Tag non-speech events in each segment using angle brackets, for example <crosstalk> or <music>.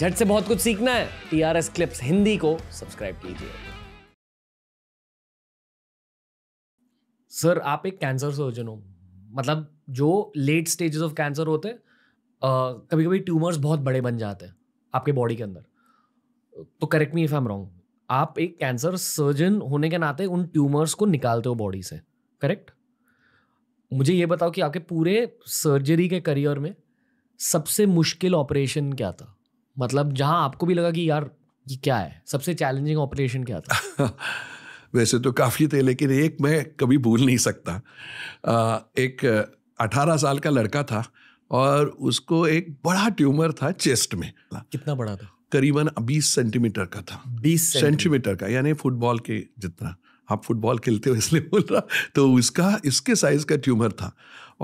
झट से बहुत कुछ सीखना है T R S clips Hindi को सब्सक्राइब कीजिए सर आप एक कैंसर सर्जन हो मतलब जो लेट स्टेजेस ऑफ कैंसर होते हैं कभी कभी ट्यूमर्स बहुत बड़े बन जाते हैं आपके बॉडी के अंदर तो correct me if I am wrong आप एक कैंसर सर्जन होने के नाते उन ट्यूमर्स को निकालते हो बॉडी से करेक्ट मुझे ये बताओ कि आपके पूरे सर्जरी के करियर में सबसे मुश्किल ऑपरेशन क्या था मतलब जहाँ आपको भी लगा कि यार ये क्या है सबसे चैलेंजिंग ऑपरेशन क्या था <laughs> वैसे तो काफ़ी थे लेकिन एक मैं कभी भूल नहीं सकता आ, एक 18 साल का लड़का था और उसको एक बड़ा ट्यूमर था चेस्ट में कितना बड़ा था करीबन 20 सेंटीमीटर का था 20 सेंटीमीटर का यानी फुटबॉल के जितना आप फुटबॉल खेलते हो इसलिए बोल रहा तो उसका इसके साइज का ट्यूमर था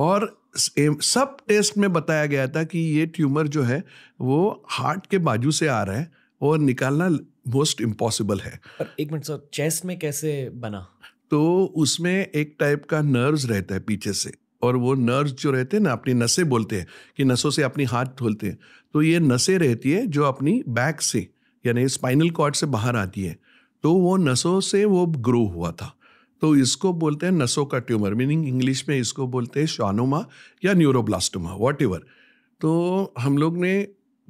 और सब टेस्ट में बताया गया था कि ये ट्यूमर जो है वो हार्ट के बाजू से आ रहा है और निकालना मोस्ट इम्पॉसिबल है पर एक मिनट सर चेस्ट में कैसे बना तो उसमें एक टाइप का नर्व्स रहता है पीछे से और वो नर्व्स जो रहते हैं ना अपनी नसें बोलते हैं कि नसों से अपनी हाथ धोलते हैं तो ये नसें रहती है जो अपनी बैक से यानी स्पाइनल कॉर्ड से बाहर आती है तो वो नसों से वो ग्रो हुआ था तो इसको बोलते हैं नसों का ट्यूमर मीनिंग इंग्लिश में इसको बोलते हैं शानोमा या न्यूरोब्लास्टोमा वॉट तो हम लोग ने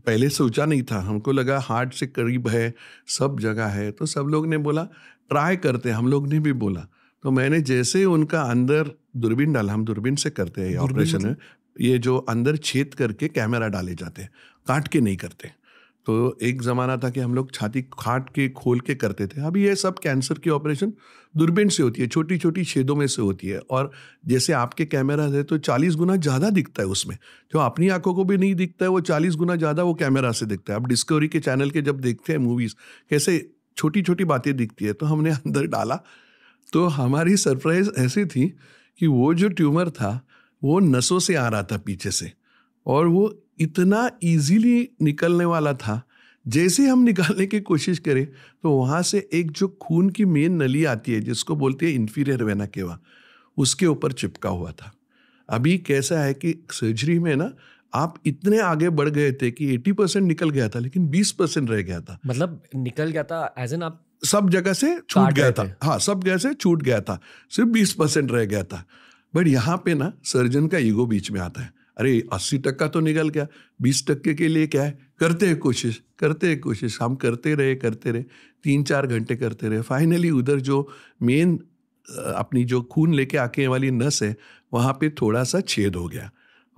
पहले सोचा नहीं था हमको लगा हार्ट से करीब है सब जगह है तो सब लोग ने बोला ट्राई करते हम लोग ने भी बोला तो मैंने जैसे ही उनका अंदर दूरबीन डाला हम दूरबीन से करते हैं ऑपरेशन है ये जो अंदर छेद करके कैमरा डाले जाते हैं काट के नहीं करते हैं तो एक ज़माना था कि हम लोग छाती खाट के खोल के करते थे अभी ये सब कैंसर की ऑपरेशन दूरबीन से होती है छोटी छोटी छेदों में से होती है और जैसे आपके कैमरा है तो 40 गुना ज़्यादा दिखता है उसमें जो अपनी आंखों को भी नहीं दिखता है वो 40 गुना ज़्यादा वो कैमरा से दिखता है आप डिस्कवरी के चैनल के जब देखते हैं मूवीज़ कैसे छोटी छोटी बातें दिखती है तो हमने <laughs> अंदर डाला तो हमारी सरप्राइज ऐसी थी कि वो जो ट्यूमर था वो नसों से आ रहा था पीछे से और वो इतना इजीली निकलने वाला था जैसे हम निकालने की कोशिश करें तो वहाँ से एक जो खून की मेन नली आती है जिसको बोलते हैं इन्फीरियर वेना केवा उसके ऊपर चिपका हुआ था अभी कैसा है कि सर्जरी में ना आप इतने आगे बढ़ गए थे कि 80 परसेंट निकल गया था लेकिन 20 परसेंट रह गया था मतलब निकल गया था एज एन आप सब जगह से छूट गया था हाँ सब जगह से छूट गया था सिर्फ 20 परसेंट रह गया था बट यहाँ पे ना सर्जन का ईगो बीच में आता है अरे अस्सी टक्का तो निकल गया बीस टक्के के लिए क्या है करते हैं कोशिश करते हैं कोशिश हम करते रहे करते रहे तीन चार घंटे करते रहे फाइनली उधर जो मेन अपनी जो खून लेके आके वाली नस है वहाँ पे थोड़ा सा छेद हो गया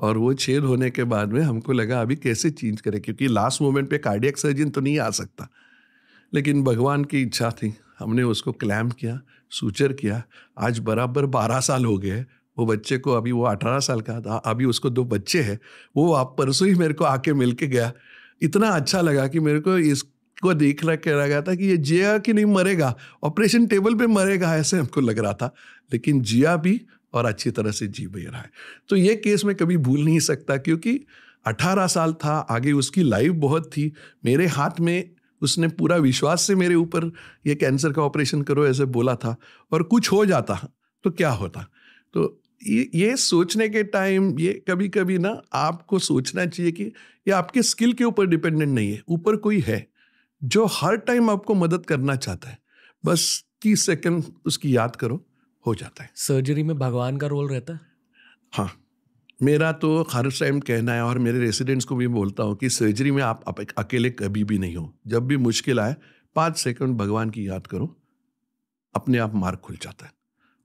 और वो छेद होने के बाद में हमको लगा अभी कैसे चेंज करें क्योंकि लास्ट मोमेंट पे कार्डियक सर्जन तो नहीं आ सकता लेकिन भगवान की इच्छा थी हमने उसको क्लैम किया सूचर किया आज बराबर बारह साल हो गए वो बच्चे को अभी वो अठारह साल का था अभी उसको दो बच्चे हैं वो आप परसों ही मेरे को आके मिल के गया इतना अच्छा लगा कि मेरे को इसको देख रहा कह रहा था कि ये जिया कि नहीं मरेगा ऑपरेशन टेबल पे मरेगा ऐसे हमको लग रहा था लेकिन जिया भी और अच्छी तरह से जी भी रहा है तो ये केस मैं कभी भूल नहीं सकता क्योंकि 18 साल था आगे उसकी लाइफ बहुत थी मेरे हाथ में उसने पूरा विश्वास से मेरे ऊपर ये कैंसर का ऑपरेशन करो ऐसे बोला था और कुछ हो जाता तो क्या होता तो ये सोचने के टाइम ये कभी कभी ना आपको सोचना चाहिए कि ये आपके स्किल के ऊपर डिपेंडेंट नहीं है ऊपर कोई है जो हर टाइम आपको मदद करना चाहता है बस तीस सेकंड उसकी याद करो हो जाता है सर्जरी में भगवान का रोल रहता है हाँ मेरा तो हर टाइम कहना है और मेरे रेसिडेंट्स को भी बोलता हूँ कि सर्जरी में आप, आप अकेले कभी भी नहीं हो जब भी मुश्किल आए पाँच सेकंड भगवान की याद करो अपने आप मार्ग खुल जाता है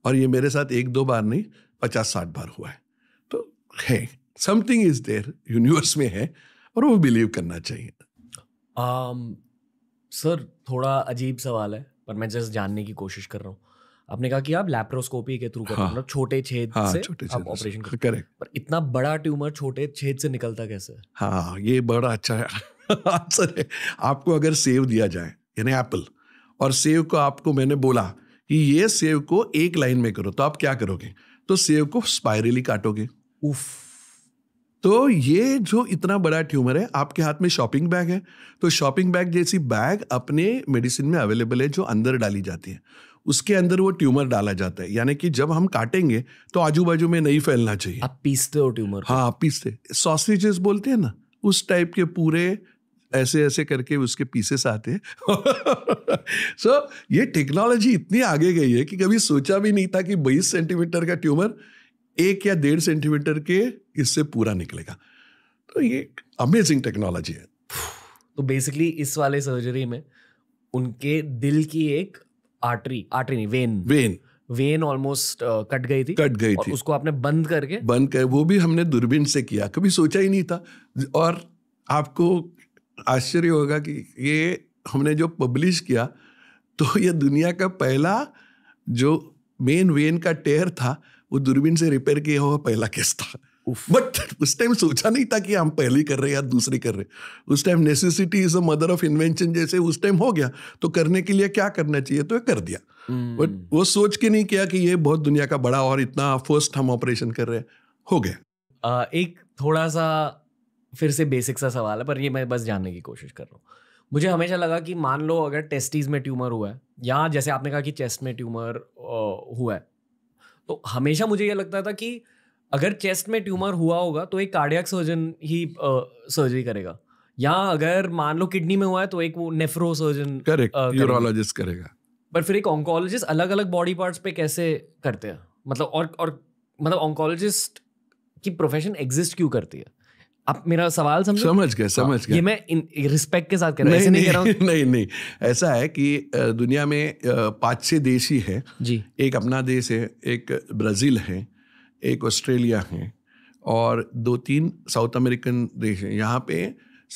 और ये मेरे साथ एक दो बार नहीं पचास साठ बार हुआ है तो है समथिंग इज देयर यूनिवर्स में है और वो बिलीव करना चाहिए um, सर थोड़ा अजीब सवाल है पर मैं जस्ट जानने की कोशिश कर रहा हूँ आपने कहा कि आप लैप्रोस्कोपी के थ्रू हाँ, मतलब छोटे छेद हाँ, से छोटे आप ऑपरेशन करें पर इतना बड़ा ट्यूमर छोटे छेद से निकलता कैसे हाँ ये बड़ा अच्छा है आंसर <laughs> है आपको अगर सेव दिया जाए यानी एप्पल और सेव को आपको मैंने बोला कि ये सेव को एक लाइन में करो तो आप क्या करोगे तो सेब को स्पाइरली काटोगे उफ तो ये जो इतना बड़ा ट्यूमर है आपके हाथ में शॉपिंग बैग है तो शॉपिंग बैग जैसी बैग अपने मेडिसिन में अवेलेबल है जो अंदर डाली जाती है उसके अंदर वो ट्यूमर डाला जाता है यानी कि जब हम काटेंगे तो आजू बाजू में नहीं फैलना चाहिए आप पीसते हो ट्यूमर हाँ आप पीसते सॉसेजेस बोलते हैं ना उस टाइप के पूरे ऐसे ऐसे करके उसके पीसेस आते हैं सो <laughs> so, ये टेक्नोलॉजी इतनी आगे गई है कि कभी सोचा भी नहीं था कि बीस सेंटीमीटर का ट्यूमर एक या डेढ़ सेंटीमीटर के इससे पूरा निकलेगा तो ये अमेजिंग टेक्नोलॉजी है तो बेसिकली इस वाले सर्जरी में उनके दिल की एक आर्टरी आर्टरी नहीं vein vein vein almost cut गई थी कट गई थी उसको आपने बंद करके बंद कर वो भी हमने दूरबीन से किया कभी सोचा ही नहीं था और आपको आश्चर्य होगा कि ये हमने जो पब्लिश किया तो ये दुनिया का पहला जो मेन वेन का टेयर था वो दूरबीन से रिपेयर किया हुआ पहला केस था बट उस टाइम सोचा नहीं था कि हम पहली कर रहे हैं या दूसरी कर रहे हैं उस time necessity is a mother of invention जैसे उस टाइम हो गया तो करने के लिए क्या करना चाहिए तो कर दिया बट हम्म। वो सोच के नहीं किया कि ये बहुत दुनिया का बड़ा और इतना फर्स्ट हम ऑपरेशन कर रहे हैं हो गया एक थोड़ा सा फिर से बेसिक सा सवाल है पर ये मैं बस जानने की कोशिश कर रहा हूँ मुझे हमेशा लगा कि मान लो अगर टेस्टीज में ट्यूमर हुआ है या जैसे आपने कहा कि चेस्ट में ट्यूमर हुआ है तो हमेशा मुझे ये लगता था कि अगर चेस्ट में ट्यूमर हुआ होगा तो एक कार्डियक सर्जन ही सर्जरी करेगा या अगर मान लो किडनी में हुआ है तो एक वो नेफ्रो सर्जन यूरोलॉजिस्ट करेगा पर फिर एक ऑन्कोलॉजिस्ट अलग अलग बॉडी पार्ट्स पे कैसे करते हैं मतलब और और मतलब ऑन्कोलॉजिस्ट की प्रोफेशन एग्जिस्ट क्यों करती है आप मेरा सवाल समझ समझ गए समझ हाँ, गए ये मैं रिस्पेक्ट के साथ कर रहा हूँ नहीं, नहीं, <laughs> नहीं नहीं ऐसा है कि दुनिया में पांच छह देश ही है जी एक अपना देश है एक ब्राज़ील है एक ऑस्ट्रेलिया है और दो तीन साउथ अमेरिकन देश हैं यहाँ पे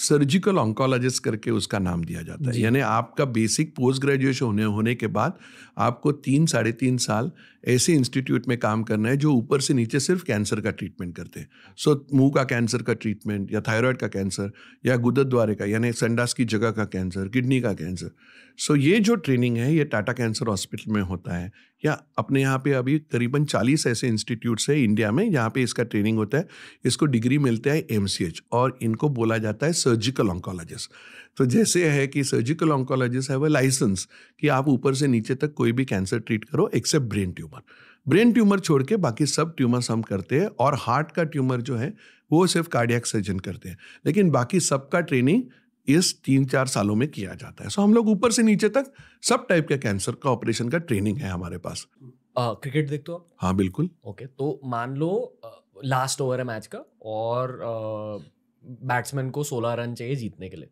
सर्जिकल ऑन्कोलॉजिस्ट करके उसका नाम दिया जाता है यानी आपका बेसिक पोस्ट ग्रेजुएशन होने होने के बाद आपको तीन साढ़े तीन साल ऐसे इंस्टीट्यूट में काम करना है जो ऊपर से नीचे सिर्फ कैंसर का ट्रीटमेंट करते हैं सो so, मुंह का कैंसर का ट्रीटमेंट या थायराइड का कैंसर या गुदद्वारे का यानी संडास की जगह का कैंसर किडनी का कैंसर सो so, ये जो ट्रेनिंग है ये टाटा कैंसर हॉस्पिटल में होता है या अपने यहाँ पे अभी करीबन 40 ऐसे इंस्टीट्यूट्स है इंडिया में जहाँ पे इसका ट्रेनिंग होता है इसको डिग्री मिलता है एम और इनको बोला जाता है सर्जिकल ऑन्कोलॉजिस्ट तो जैसे है कि सर्जिकल ऑन्कोलॉजिस्ट है वह लाइसेंस कि आप ऊपर से नीचे तक कोई भी कैंसर ट्रीट करो except brain tumour brain tumour छोड़ के बाकी सब ट्यूमर्स हम करते हैं और हार्ट का ट्यूमर जो है वो सिर्फ कार्डियक सर्जन करते हैं लेकिन बाकी सबका ट्रेनिंग इस तीन चार सालों में किया जाता है सो हम लोग ऊपर से नीचे तक सब टाइप के कैंसर का ऑपरेशन का ट्रेनिंग है हमारे पास आ, क्रिकेट देखते हो आप हाँ बिल्कुल ओके तो मान लो लास्ट ओवर है मैच का और बैट्समैन को सोलह रन चाहिए जीतने के लिए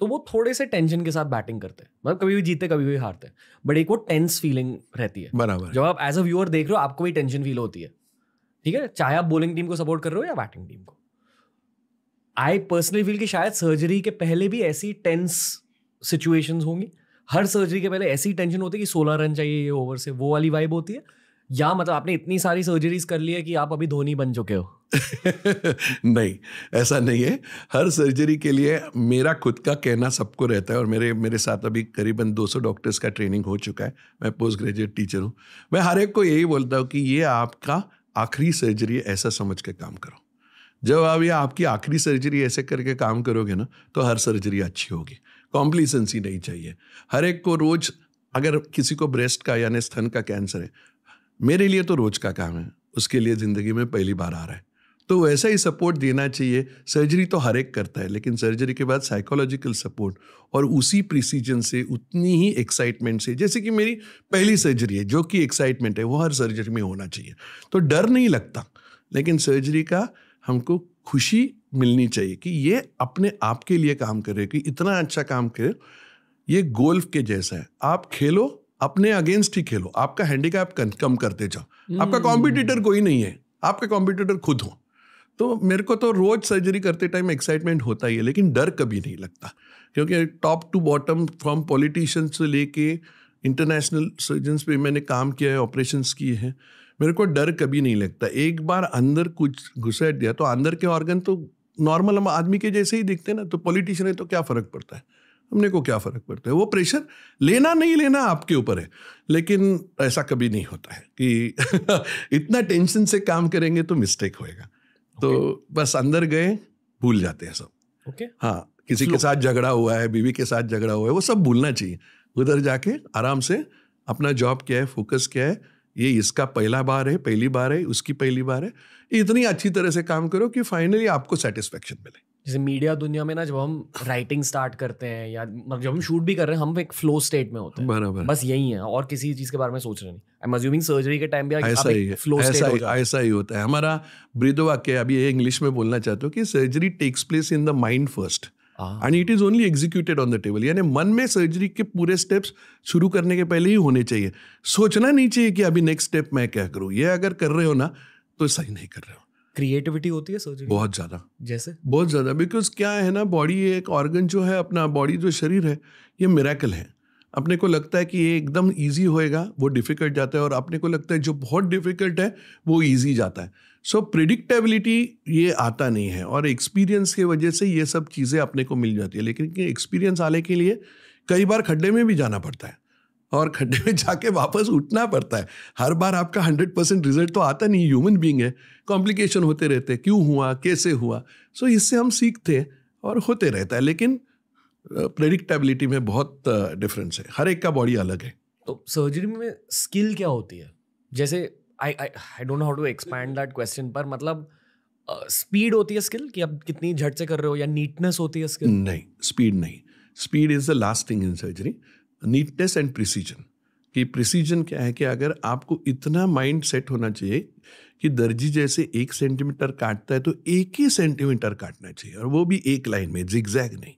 तो वो थोड़े से टेंशन के साथ बैटिंग करते हैं मतलब कभी भी जीते कभी भी हारते हैं बट एक वो टेंस फीलिंग रहती है बराबर जब आप एज अ व्यूअर देख रहे हो आपको भी टेंशन फील होती है ठीक है चाहे आप बॉलिंग टीम को सपोर्ट कर रहे हो या बैटिंग टीम को आई पर्सनली फील कि शायद सर्जरी के पहले भी ऐसी टेंस सिचुएशंस होंगी हर सर्जरी के पहले ऐसी टेंशन होती है कि सोलह रन चाहिए ये ओवर से वो वाली वाइब होती है या मतलब आपने इतनी सारी सर्जरीज कर ली है कि आप अभी धोनी बन चुके हो <laughs> नहीं ऐसा नहीं है हर सर्जरी के लिए मेरा खुद का कहना सबको रहता है और मेरे मेरे साथ अभी करीबन 200 डॉक्टर्स का ट्रेनिंग हो चुका है मैं पोस्ट ग्रेजुएट टीचर हूँ मैं हर एक को यही बोलता हूँ कि ये आपका आखिरी सर्जरी है ऐसा समझ के काम करो जब आप ये आपकी आखिरी सर्जरी ऐसे करके काम करोगे ना तो हर सर्जरी अच्छी होगी कॉम्प्लीसेंसी नहीं चाहिए हर एक को रोज अगर किसी को ब्रेस्ट का यानी स्तन का कैंसर है मेरे लिए तो रोज का काम है उसके लिए ज़िंदगी में पहली बार आ रहा है तो वैसा ही सपोर्ट देना चाहिए सर्जरी तो हर एक करता है लेकिन सर्जरी के बाद साइकोलॉजिकल सपोर्ट और उसी प्रिसीजन से उतनी ही एक्साइटमेंट से जैसे कि मेरी पहली सर्जरी है जो कि एक्साइटमेंट है वो हर सर्जरी में होना चाहिए तो डर नहीं लगता लेकिन सर्जरी का हमको खुशी मिलनी चाहिए कि ये अपने आप के लिए काम करे कि इतना अच्छा काम करे ये गोल्फ के जैसा है आप खेलो अपने अगेंस्ट ही खेलो आपका हैंडीकैप कम करते जाओ आपका हम्म। कॉम्पिटिटर कोई नहीं है आपका कॉम्पिटिटर खुद हो तो मेरे को तो रोज सर्जरी करते टाइम एक्साइटमेंट होता ही है लेकिन डर कभी नहीं लगता क्योंकि top to bottom from politicians से लेके इंटरनेशनल सर्जन पे मैंने काम किया है ऑपरेशंस किए हैं मेरे को डर कभी नहीं लगता एक बार अंदर कुछ घुसेट दिया तो अंदर के ऑर्गन तो नॉर्मल हम आदमी के जैसे ही दिखते ना तो पॉलिटिशियन है तो क्या फ़र्क पड़ता है हमने को क्या फ़र्क पड़ता है वो प्रेशर लेना नहीं लेना आपके ऊपर है लेकिन ऐसा कभी नहीं होता है कि <laughs> इतना टेंशन से काम करेंगे तो मिस्टेक होएगा तो okay. तो बस अंदर गए भूल जाते हैं सब ओके okay. हाँ किसी के साथ झगड़ा हुआ है बीवी के साथ झगड़ा हुआ है वो सब भूलना चाहिए उधर जाके आराम से अपना जॉब क्या है फोकस क्या है ये इसका पहला बार है पहली बार है उसकी पहली बार है इतनी अच्छी तरह से काम करो कि फाइनली आपको सेटिस्फेक्शन मिले जैसे मीडिया दुनिया में ना जब हम राइटिंग स्टार्ट करते हैं या मतलब जब हम शूट भी कर रहे हैं हम एक फ्लो स्टेट में होते हैं बराबर बस यही है और किसी चीज के बारे में सोच रहे नहीं आई एम अज्यूमिंग सर्जरी के टाइम भी ऐसा ही है फ्लो ऐसा ही ऐसा ही होता है हमारा ब्रिदो वाक्य अभी ये इंग्लिश में बोलना चाहते हो कि surgery takes place in the mind first and it is only executed on the table यानी मन में सर्जरी के पूरे स्टेप्स शुरू करने के पहले ही होने चाहिए सोचना नहीं चाहिए कि अभी नेक्स्ट स्टेप मैं क्या करूँ ये अगर कर रहे हो ना तो सही नहीं कर रहे हो क्रिएटिविटी होती है सर्जरी बहुत ज़्यादा जैसे बहुत ज़्यादा बिकॉज क्या है ना बॉडी एक ऑर्गन जो है अपना बॉडी जो शरीर है ये मेराकल है अपने को लगता है कि ये एकदम ईजी होएगा वो डिफ़िकल्ट जाता है और अपने को लगता है जो बहुत डिफ़िकल्ट है वो ईजी जाता है सो so, प्रिडिक्टेबिलिटी ये आता नहीं है और एक्सपीरियंस की वजह से ये सब चीज़ें अपने को मिल जाती है लेकिन एक्सपीरियंस आने के लिए कई बार खड्डे में भी जाना पड़ता है और खड्डे में जाके वापस उठना पड़ता है हर बार आपका हंड्रेड परसेंट रिजल्ट तो आता नहीं ह्यूमन बींग है कॉम्प्लिकेशन होते रहते हैं क्यों हुआ कैसे हुआ सो so, इससे हम सीखते हैं और होते रहता है लेकिन प्रेडिक्टेबिलिटी में बहुत डिफरेंस है हर एक का बॉडी अलग है तो सर्जरी में स्किल क्या होती है जैसे I I don't how to expand that question पर मतलब स्पीड uh, होती है स्किल कि आप कितनी झट से कर रहे हो या नीटनेस होती है स्किल नहीं स्पीड नहीं speed is the last thing in surgery neatness and precision कि प्रिसीजन क्या है कि अगर आपको इतना माइंड सेट होना चाहिए कि दर्जी जैसे एक सेंटीमीटर काटता है तो एक ही सेंटीमीटर काटना चाहिए और वो भी एक लाइन में जिगजैग नहीं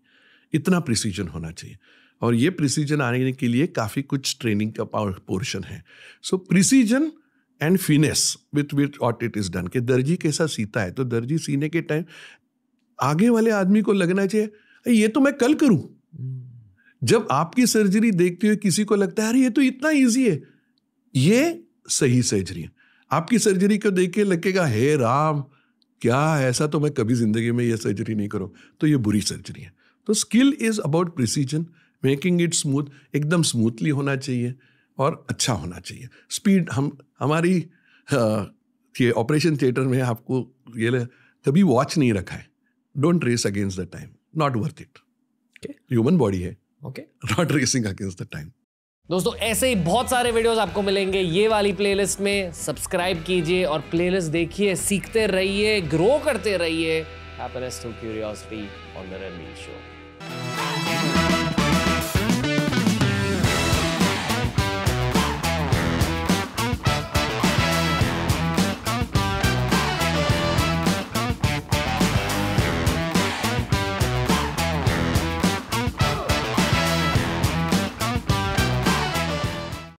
इतना प्रिसीजन होना चाहिए और ये प्रिसीजन आने के लिए काफ़ी कुछ ट्रेनिंग का पोर्शन है so so, precision and finesse with with what it is done कि दर्जी कैसा सीता है तो दर्जी सीने के टाइम आगे वाले आदमी को लगना चाहिए ये तो मैं कल करूं hmm. जब आपकी सर्जरी देखते हुए किसी को लगता है अरे ये तो इतना ईजी है ये सही सर्जरी है आपकी सर्जरी को देख के लगेगा हे राम क्या ऐसा तो मैं कभी जिंदगी में ये सर्जरी नहीं करूँ तो ये बुरी सर्जरी है तो skill is about precision making it smooth एकदम स्मूथली होना चाहिए और अच्छा होना चाहिए स्पीड हम हमारी ये ऑपरेशन थिएटर में आपको ये कभी वॉच नहीं रखा है don't race against the time not worth it human body है okay not racing against the time दोस्तों ऐसे ही बहुत सारे वीडियोस आपको मिलेंगे ये वाली प्लेलिस्ट में सब्सक्राइब कीजिए और प्लेलिस्ट देखिए सीखते रहिए ग्रो करते रहिए happiness through curiosity on the Ranveer show